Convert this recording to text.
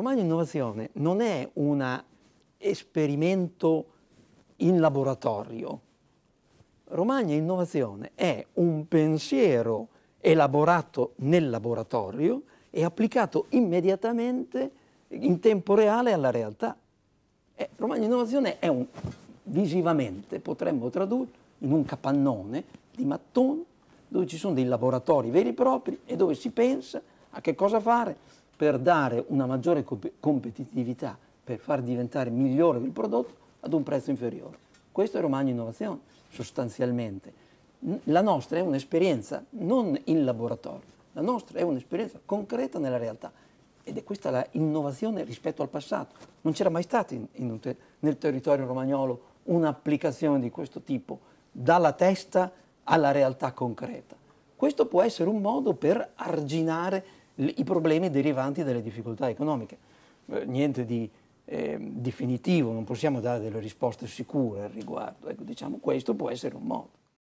Romagna Innovazione non è un esperimento in laboratorio. Romagna Innovazione è un pensiero elaborato nel laboratorio e applicato immediatamente in tempo reale alla realtà. Eh, Romagna Innovazione è un, visivamente, potremmo tradurre, in un capannone di mattoni dove ci sono dei laboratori veri e propri e dove si pensa a che cosa fare, per dare una maggiore competitività, per far diventare migliore il prodotto ad un prezzo inferiore. Questo è Romagna Innovazione, sostanzialmente. La nostra è un'esperienza non in laboratorio, la nostra è un'esperienza concreta nella realtà ed è questa l'innovazione rispetto al passato. Non c'era mai stata te nel territorio romagnolo un'applicazione di questo tipo, dalla testa alla realtà concreta. Questo può essere un modo per arginare i problemi derivanti dalle difficoltà economiche. Eh, niente di eh, definitivo, non possiamo dare delle risposte sicure al riguardo. Ecco, diciamo questo può essere un modo.